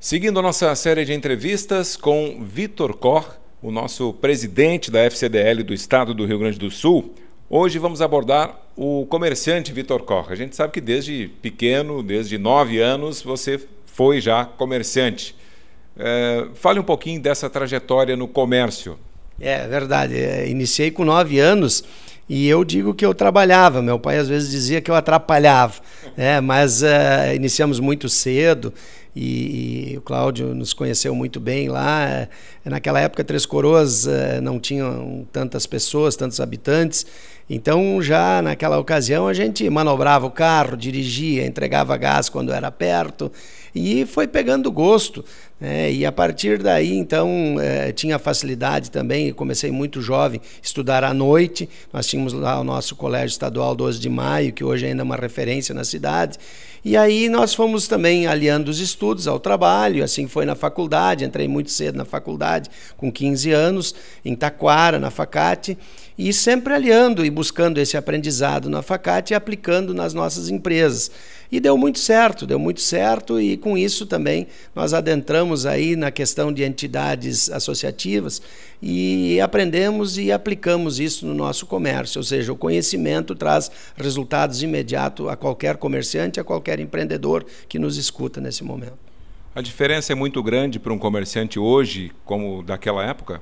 Seguindo a nossa série de entrevistas com Vitor Cor, o nosso presidente da FCDL do Estado do Rio Grande do Sul, hoje vamos abordar o comerciante Vitor Cor. A gente sabe que desde pequeno, desde nove anos, você foi já comerciante. É, fale um pouquinho dessa trajetória no comércio. É verdade. É, iniciei com nove anos e eu digo que eu trabalhava. Meu pai às vezes dizia que eu atrapalhava, né? mas é, iniciamos muito cedo e, e o Cláudio nos conheceu muito bem lá. Naquela época, Três Coroas eh, não tinham tantas pessoas, tantos habitantes, então, já naquela ocasião, a gente manobrava o carro, dirigia, entregava gás quando era perto e foi pegando gosto. Né? E a partir daí, então, eh, tinha facilidade também. Comecei muito jovem estudar à noite. Nós tínhamos lá o nosso colégio estadual 12 de maio, que hoje é ainda é uma referência na cidade. E aí nós fomos também aliando os estudos estudos ao trabalho, assim foi na faculdade, entrei muito cedo na faculdade, com 15 anos, em Taquara, na Facate, e sempre aliando e buscando esse aprendizado na Facate e aplicando nas nossas empresas. E deu muito certo, deu muito certo, e com isso também nós adentramos aí na questão de entidades associativas e aprendemos e aplicamos isso no nosso comércio, ou seja, o conhecimento traz resultados imediatos a qualquer comerciante, a qualquer empreendedor que nos escuta nesse momento. A diferença é muito grande para um comerciante hoje como daquela época?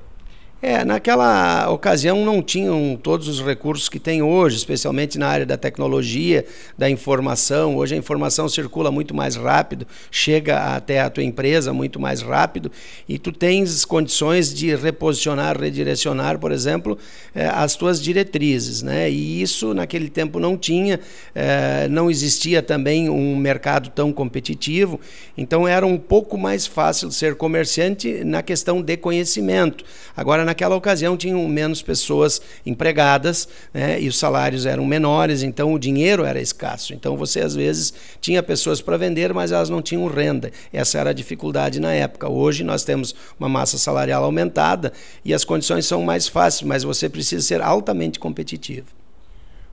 É, naquela ocasião não tinham todos os recursos que tem hoje, especialmente na área da tecnologia, da informação. Hoje a informação circula muito mais rápido, chega até a tua empresa muito mais rápido e tu tens condições de reposicionar, redirecionar, por exemplo, eh, as tuas diretrizes. Né? E isso naquele tempo não tinha, eh, não existia também um mercado tão competitivo, então era um pouco mais fácil ser comerciante na questão de conhecimento. Agora, naquela ocasião tinham menos pessoas empregadas né, e os salários eram menores, então o dinheiro era escasso. Então você às vezes tinha pessoas para vender, mas elas não tinham renda. Essa era a dificuldade na época. Hoje nós temos uma massa salarial aumentada e as condições são mais fáceis, mas você precisa ser altamente competitivo.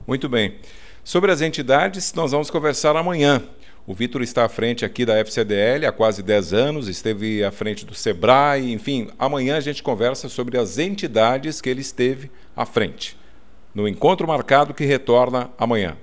Muito bem. Sobre as entidades, nós vamos conversar amanhã. O Vitor está à frente aqui da FCDL há quase 10 anos, esteve à frente do SEBRAE, enfim, amanhã a gente conversa sobre as entidades que ele esteve à frente. No encontro marcado que retorna amanhã.